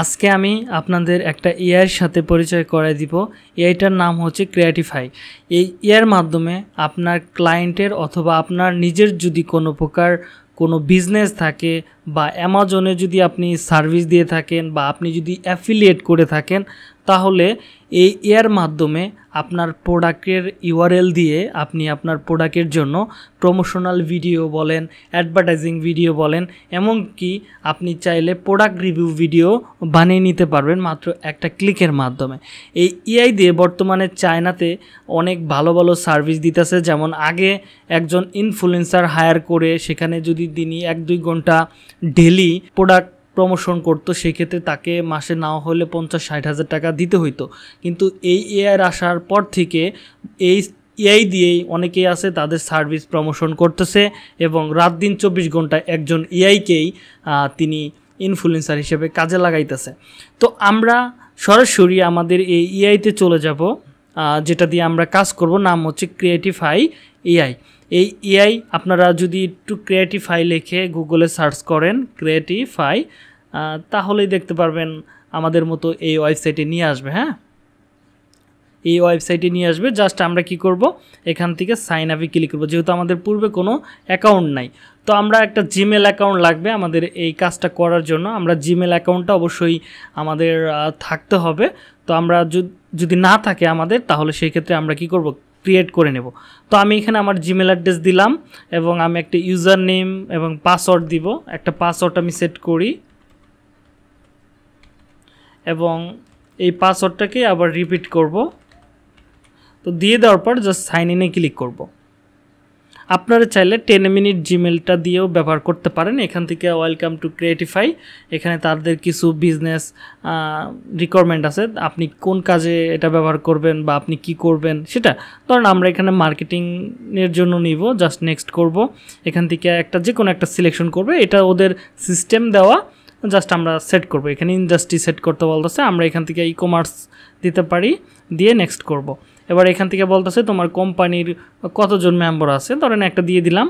আজকে আমি আপনাদের একটা এআইয়ের সাথে পরিচয় করে দিব এআইটার নাম হচ্ছে ক্রিয়েটিফাই এই এআইয়ের মাধ্যমে আপনার ক্লায়েন্টের অথবা আপনার নিজের যদি কোনো প্রকার কোনো বিজনেস থাকে বা অ্যামাজনে যদি আপনি সার্ভিস দিয়ে থাকেন বা আপনি যদি অ্যাফিলিয়েট করে থাকেন তাহলে এই এর মাধ্যমে আপনার প্রোডাক্টের ইউআরএল দিয়ে আপনি আপনার প্রোডাক্টের জন্য প্রমোশনাল ভিডিও বলেন অ্যাডভার্টাইজিং ভিডিও বলেন এমনকি আপনি চাইলে প্রোডাক্ট রিভিউ ভিডিও বানিয়ে নিতে পারবেন মাত্র একটা ক্লিকের মাধ্যমে এই ইআই দিয়ে বর্তমানে চায়নাতে অনেক ভালো ভালো সার্ভিস দিতেছে যেমন আগে একজন ইনফ্লুয়েন্সার হায়ার করে সেখানে যদি তিনি এক দুই ঘন্টা ডেলি প্রোডাক্ট প্রমোশন করতো সেক্ষেত্রে তাকে মাসে নাও হলে পঞ্চাশ ষাট হাজার টাকা দিতে হইতো কিন্তু এই এআইয়ের আসার পর থেকে এই এআই দিয়েই অনেকেই আছে তাদের সার্ভিস প্রমোশন করতেছে এবং রাত দিন চব্বিশ ঘন্টায় একজন এআইকেই তিনি ইনফ্লুয়েন্সার হিসেবে কাজে লাগাইতেছে তো আমরা সরাসরি আমাদের এই এআইতে চলে যাব যেটা দিয়ে আমরা কাজ করব নাম হচ্ছে ক্রিয়েটিভ হাই এআই এই এআই আপনারা যদি একটু ক্রিয়েটিফাই লিখে গুগলে সার্চ করেন ক্রিয়েটিফাই তাহলেই দেখতে পারবেন আমাদের মতো এই ওয়েবসাইটে নিয়ে আসবে হ্যাঁ এই ওয়েবসাইটে নিয়ে আসবে জাস্ট আমরা কি করব এখান থেকে সাইন আপে ক্লিক করবো যেহেতু আমাদের পূর্বে কোনো অ্যাকাউন্ট নাই তো আমরা একটা জিমেল অ্যাকাউন্ট লাগবে আমাদের এই কাজটা করার জন্য আমরা জিমেল অ্যাকাউন্টটা অবশ্যই আমাদের থাকতে হবে তো আমরা যদি না থাকে আমাদের তাহলে সেই ক্ষেত্রে আমরা কি করব ক্রিয়েট করে নেব তো আমি এখানে আমার জিমেল অ্যাড্রেস দিলাম এবং আমি একটা ইউজার নেম এবং পাসওয়ার্ড দিব একটা পাসওয়ার্ড আমি সেট করি এবং এই পাসওয়ার্ডটাকে আবার রিপিট করব তো দিয়ে দেওয়ার পর জাস্ট সাইন ইনে ক্লিক করবো আপনারা চাইলে টেন মিনিট জিমেলটা দিয়েও ব্যবহার করতে পারেন এখান থেকে ওয়েলকাম টু ক্রিয়েটিফাই এখানে তাদের কিছু বিজনেস রিকোয়ারমেন্ট আছে আপনি কোন কাজে এটা ব্যবহার করবেন বা আপনি কি করবেন সেটা ধরেন আমরা এখানে মার্কেটিংয়ের জন্য নিব জাস্ট নেক্সট করব এখান থেকে একটা যে কোনো একটা সিলেকশন করবে এটা ওদের সিস্টেম দেওয়া জাস্ট আমরা সেট করব এখানে ইন্ডাস্ট্রি সেট করতে বলতেছে আমরা এখান থেকে ই কমার্স দিতে পারি দিয়ে নেক্সট করবো এবার এখান থেকে বলতেছে তোমার কোম্পানির কতজন মেম্বার আছে ধরেন একটা দিয়ে দিলাম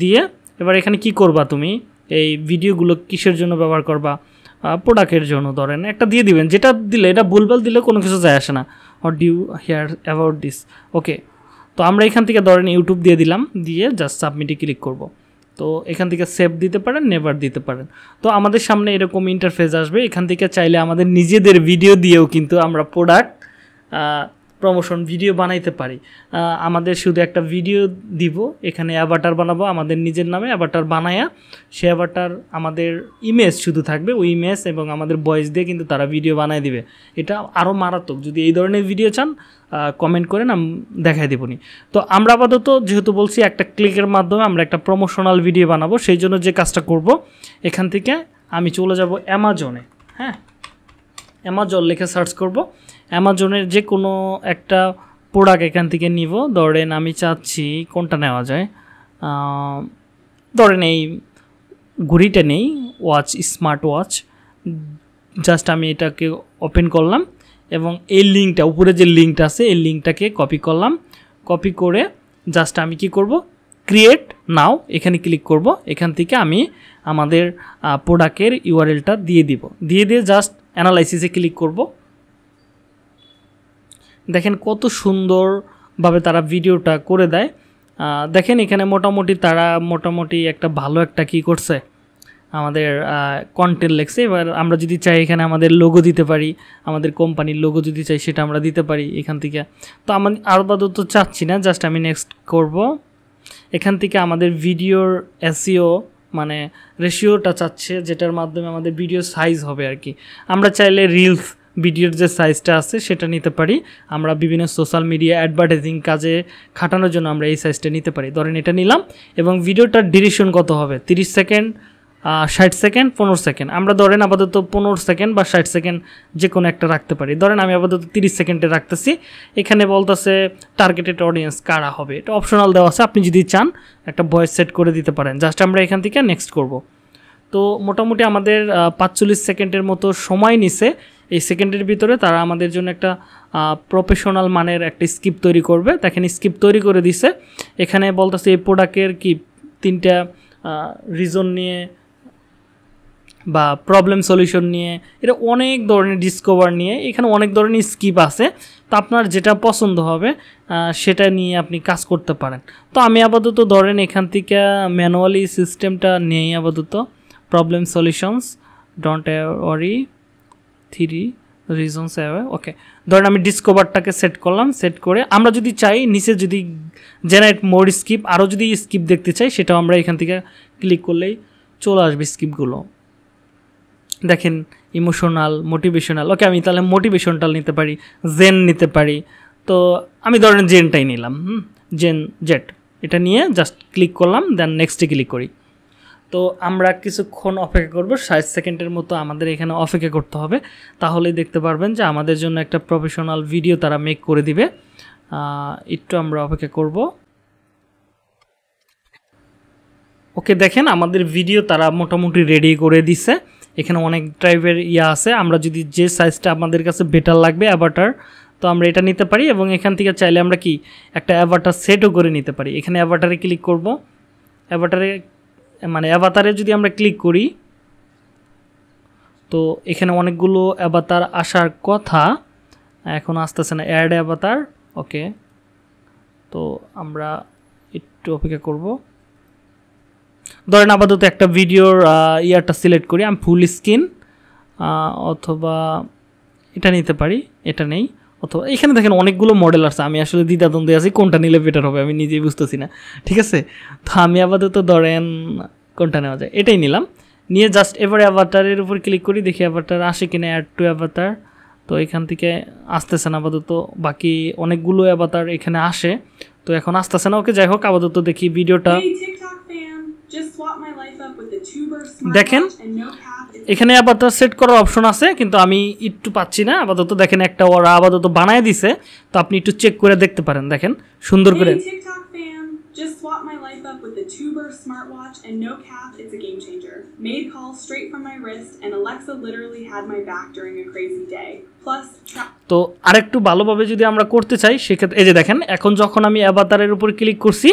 দিয়ে এবার এখানে কি করবা তুমি এই ভিডিওগুলো কিসের জন্য ব্যবহার করবা প্রোডাক্টের জন্য ধরেন একটা দিয়ে দিবেন যেটা দিলে এটা ভুলভাল দিলে কোনো কিছু যায় আসে না hot dew here about this okay তো আমরা এখান থেকে ধরেন ইউটিউব দিয়ে দিলাম দিয়ে জাস্ট সাবমিটে ক্লিক করব তো এখান থেকে সেভ দিতে পারেন নেভার দিতে পারেন তো আমাদের সামনে এরকম ইন্টারফেস আসবে এখান থেকে চাইলে আমাদের নিজেদের ভিডিও দিয়েও কিন্তু আমরা প্রোডাক্ট প্রমোশন ভিডিও বানাইতে পারি আমাদের শুধু একটা ভিডিও দিব এখানে অ্যাভাটার বানাবো আমাদের নিজের নামে অ্যাভাটার বানায়া সে অ্যাভাটার আমাদের ইমেজ শুধু থাকবে ওই ইমেজ এবং আমাদের বয়স দিয়ে কিন্তু তারা ভিডিও বানায় দিবে এটা আরও মারাত্মক যদি এই ধরনের ভিডিও চান কমেন্ট করেন আমি দেখাই দেবনি তো আমরা আপাতত যেহেতু বলছি একটা ক্লিকের মাধ্যমে আমরা একটা প্রমোশনাল ভিডিও বানাবো সেই জন্য যে কাজটা করব এখান থেকে আমি চলে যাব অ্যামাজনে হ্যাঁ অ্যামাজন লেখে সার্চ করব অ্যামাজনের যে কোনো একটা প্রোডাক্ট এখান থেকে নিব ধরেন আমি চাচ্ছি কোনটা নেওয়া যায় ধরেন এই ঘুড়িটা নেই ওয়াচ স্মার্ট ওয়াচ জাস্ট আমি এটাকে ওপেন করলাম এবং এই লিঙ্কটা উপরে যে লিঙ্কটা আছে এই লিঙ্কটাকে কপি করলাম কপি করে জাস্ট আমি কি করব ক্রিয়েট নাও এখানে ক্লিক করব এখান থেকে আমি আমাদের প্রোডাক্টের ইউআরএলটা দিয়ে দিব দিয়ে দিয়ে জাস্ট অ্যানালাইসিসে ক্লিক করব দেখেন কত সুন্দরভাবে তারা ভিডিওটা করে দেয় দেখেন এখানে মোটামুটি তারা মোটামুটি একটা ভালো একটা কি করছে আমাদের কন্টেন্ট লেখছে এবার আমরা যদি চাই এখানে আমাদের লোগো দিতে পারি আমাদের কোম্পানির লোগো যদি চাই সেটা আমরা দিতে পারি এখান থেকে তো আমি আপাতত চাচ্ছি না জাস্ট আমি নেক্সট করব এখান থেকে আমাদের ভিডিওর এসিও মানে রেশিওটা চাচ্ছে যেটার মাধ্যমে আমাদের ভিডিও সাইজ হবে আর কি আমরা চাইলে রিলস ভিডিওর যে সাইজটা আছে সেটা নিতে পারি আমরা বিভিন্ন সোশ্যাল মিডিয়া অ্যাডভার্টাইজিং কাজে খাটানোর জন্য আমরা এই সাইজটা নিতে পারি ধরেন এটা নিলাম এবং ভিডিওটার ডিউরেশন কত হবে 30 সেকেন্ড ষাট সেকেন্ড পনেরো সেকেন্ড আমরা ধরেন আপাতত পনেরো সেকেন্ড বা ষাট সেকেন্ড যে কোনো একটা রাখতে পারি ধরেন আমি আপাতত তিরিশ সেকেন্ডে রাখতেছি এখানে বলতেছে টার্গেটেড অডিয়েন্স কারা হবে এটা অপশনাল দেওয়া আছে আপনি যদি চান একটা ভয়েস সেট করে দিতে পারেন জাস্ট আমরা এখান থেকে নেক্সট করব তো মোটামুটি আমাদের পাঁচচল্লিশ সেকেন্ডের মতো সময় নিছে এই সেকেন্ডের ভিতরে তারা আমাদের জন্য একটা প্রফেশনাল মানের একটা স্কিপ তৈরি করবে দেখেন স্কিপ তৈরি করে দিছে এখানে বলতেছে এই প্রোডাক্টের কি তিনটা রিজন নিয়ে বা প্রবলেম সলিউশন নিয়ে এটা অনেক ধরনের ডিসকভার নিয়ে এখানে অনেক ধরনের স্কিপ আছে তো আপনার যেটা পছন্দ হবে সেটা নিয়ে আপনি কাজ করতে পারেন তো আমি আপাতত ধরেন এখান থেকে ম্যানুয়ালি সিস্টেমটা নেই আপাতত problem solutions don't worry three reasons okay ধরেন আমি ডিসকভারটাকে সেট করলাম সেট করে আমরা যদি চাই নিচে যদি জেনারেট মোড স্কিপ আরও যদি স্কিপ দেখতে চাই সেটাও আমরা এখান থেকে ক্লিক করলেই চলে আসবে স্কিপগুলো দেখেন ইমোশনাল মোটিভেশনাল ওকে আমি তাহলে মোটিভেশনটাল নিতে পারি জেন নিতে পারি তো আমি ধরেন জেনটাই নিলাম হুম জেন জেট এটা নিয়ে জাস্ট ক্লিক করলাম দেন নেক্সটে ক্লিক করি তো আমরা কিছুক্ষণ অপেক্ষা করব ষাট সেকেন্ডের মতো আমাদের এখানে অপেক্ষা করতে হবে তাহলেই দেখতে পারবেন যে আমাদের জন্য একটা প্রফেশনাল ভিডিও তারা মেক করে দিবে একটু আমরা অপেক্ষা করব ওকে দেখেন আমাদের ভিডিও তারা মোটামুটি রেডি করে দিছে এখানে অনেক টাইপের ইয়া আছে আমরা যদি যে সাইজটা আমাদের কাছে বেটার লাগবে অ্যাভার্টার তো আমরা এটা নিতে পারি এবং এখান থেকে চাইলে আমরা কি একটা অ্যাভার্টার সেটও করে নিতে পারি এখানে অ্যাভার্টারে ক্লিক করব অ্যাভার্টারে মানে অ্যাভাতারে যদি আমরা ক্লিক করি তো এখানে অনেকগুলো অ্যাভাতার আসার কথা এখন আসতেছে না অ্যাড অ্যাভাতার ওকে তো আমরা একটু অপেক্ষা করব ধরেন আপাতত একটা ভিডিওর ইয়ারটা সিলেক্ট করি আমি ফুল স্ক্রিন অথবা এটা নিতে পারি এটা নেই অথবা এখানে দেখেন অনেকগুলো মডেল আসছে আমি আসলে দ্বিধাদ্বন্দ্বে আছি কোনটা নিলে বেটার হবে আমি নিজেই বুঝতেছি না ঠিক আছে তো আমি আপাতত ধরেন কোনটা নেওয়া যায় এটাই নিলাম নিয়ে জাস্ট এবারে অ্যাভারটারের উপর ক্লিক করি দেখি অ্যাভারটার আসে কিনা অ্যাড টু অ্যাভারটার তো এখান থেকে আসতেছে না আপাতত বাকি অনেকগুলো অ্যাভারটার এখানে আসে তো এখন আসতেছে না ওকে যাই হোক আপাতত দেখি ভিডিওটা দেখেন এখানে আপাতত সেট করার অপশন আছে কিন্তু আমি একটু পাচ্ছি না আপাতত দেখেন একটা ওরা আপাতত বানায় দিছে তো আপনি একটু চেক করে দেখতে পারেন দেখেন সুন্দর করে তো আরেকটু ভালোভাবে যদি আমরা করতে চাই সেক্ষেত্রে এই যে দেখেন এখন যখন আমি অ্যাভাতারের উপর ক্লিক করছি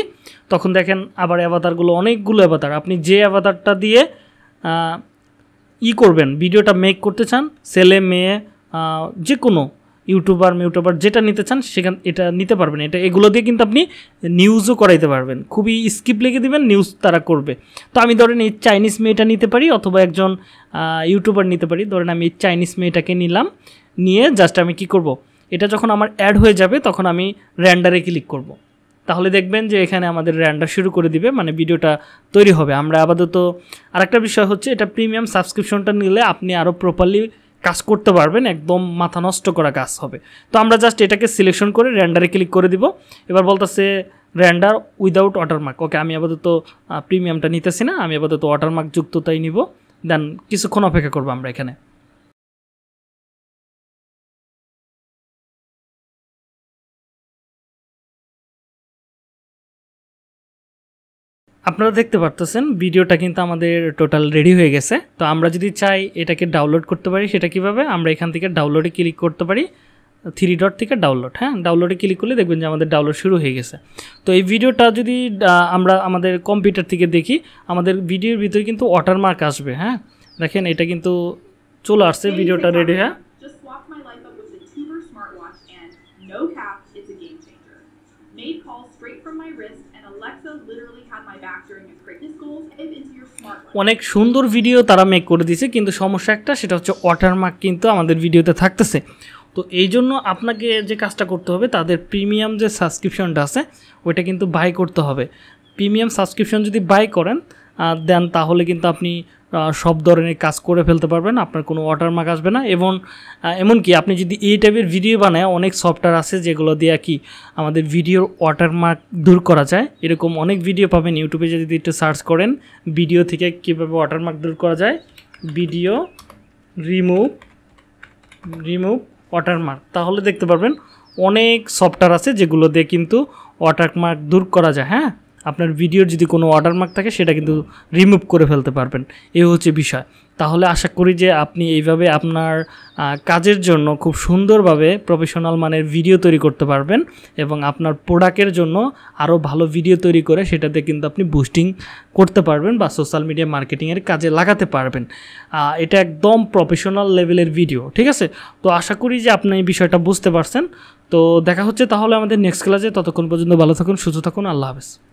তখন দেখেন আবার অ্যাভাতারগুলো অনেকগুলো অ্যাভাতার আপনি যে অ্যাভাতারটা দিয়ে ই করবেন ভিডিওটা মেক করতে চান ছেলে মেয়ে যে কোনো ইউটিউবার মিউটিউবার যেটা নিতে চান সেখান এটা নিতে পারবেন এটা এগুলো দিয়ে কিন্তু আপনি নিউজও করাইতে পারবেন খুবই স্কিপ লেগে দেবেন নিউজ তারা করবে তো আমি ধরেন এই চাইনিজ মেয়েটা নিতে পারি অথবা একজন ইউটিউবার নিতে পারি ধরেন আমি এই চাইনিজ মেয়েটাকে নিলাম নিয়ে জাস্ট আমি কি করব। এটা যখন আমার অ্যাড হয়ে যাবে তখন আমি র্যান্ডারে ক্লিক করব। তাহলে দেখবেন যে এখানে আমাদের র্যান্ডার শুরু করে দিবে মানে ভিডিওটা তৈরি হবে আমরা আপাতত আরেকটা বিষয় হচ্ছে এটা প্রিমিয়াম সাবস্ক্রিপশনটা নিলে আপনি আরও প্রপারলি কাজ করতে পারবেন একদম মাথা নষ্ট করা কাজ হবে তো আমরা জাস্ট এটাকে সিলেকশন করে র্যান্ডারে ক্লিক করে দিব এবার বলতেছে র্যান্ডার উইদাউট ওয়াটারমার্ক ওকে আমি আপাতত প্রিমিয়ামটা নিতেছি না আমি আপাতত ওয়াটারমার্ক যুক্ততাই নিব দেন কিছুক্ষণ অপেক্ষা করবো আমরা এখানে আপনারা দেখতে পারতেছেন ভিডিওটা কিন্তু আমাদের টোটাল রেডি হয়ে গেছে তো আমরা যদি চাই এটাকে ডাউনলোড করতে পারি সেটা কিভাবে আমরা এখান থেকে ডাউনলোডে ক্লিক করতে পারি থ্রি ডট থেকে ডাউনলোড হ্যাঁ ডাউনলোডে ক্লিক করলে দেখবেন যে আমাদের ডাউনলোড শুরু হয়ে গেছে তো এই ভিডিওটা যদি আমরা আমাদের কম্পিউটার থেকে দেখি আমাদের ভিডিওর ভিতরে কিন্তু ওয়াটারমার্ক আসবে হ্যাঁ দেখেন এটা কিন্তু চলে আসছে ভিডিওটা রেডি হ্যাঁ অনেক সুন্দর ভিডিও তারা মেক করে দিয়েছে কিন্তু সমস্যা একটা সেটা হচ্ছে ওয়াটারমার্ক কিন্তু আমাদের ভিডিওতে থাকতেছে তো এই জন্য আপনাকে যে কাজটা করতে হবে তাদের প্রিমিয়াম যে সাবস্ক্রিপশনটা আছে ওইটা কিন্তু বাই করতে হবে প্রিমিয়াম সাবস্ক্রিপশন যদি বাই করেন দেন তাহলে কিন্তু আপনি সব ধরনের কাজ করে ফেলতে পারবেন আপনার কোনো ওয়াটারমার্ক আসবে না এবং এমনকি আপনি যদি এই টাইপের ভিডিও বানায় অনেক সফটওয়্যার আছে যেগুলো দিয়ে কি আমাদের ভিডিওর ওয়াটারমার্ক দূর করা যায় এরকম অনেক ভিডিও পাবেন ইউটিউবে যদি একটু সার্চ করেন ভিডিও থেকে কীভাবে ওয়াটারমার্ক দূর করা যায় ভিডিও রিমুভ রিমুভ ওয়াটারমার্ক তাহলে দেখতে পারবেন অনেক সফটওয়্যার আছে যেগুলো দিয়ে কিন্তু ওয়াটারমার্ক দূর করা যায় হ্যাঁ আপনার ভিডিওর যদি কোনো অর্ডার মার্ক থাকে সেটা কিন্তু রিমুভ করে ফেলতে পারবেন এই হচ্ছে বিষয় তাহলে আশা করি যে আপনি এইভাবে আপনার কাজের জন্য খুব সুন্দরভাবে প্রফেশনাল মানের ভিডিও তৈরি করতে পারবেন এবং আপনার প্রোডাক্টের জন্য আরও ভালো ভিডিও তৈরি করে সেটাতে কিন্তু আপনি বুস্টিং করতে পারবেন বা সোশ্যাল মিডিয়া মার্কেটিংয়ের কাজে লাগাতে পারবেন এটা একদম প্রফেশনাল লেভেলের ভিডিও ঠিক আছে তো আশা করি যে আপনি এই বিষয়টা বুঝতে পারছেন তো দেখা হচ্ছে তাহলে আমাদের নেক্সট ক্লাসে ততক্ষণ পর্যন্ত ভালো থাকুন সুস্থ থাকুন আল্লাহ হাফেজ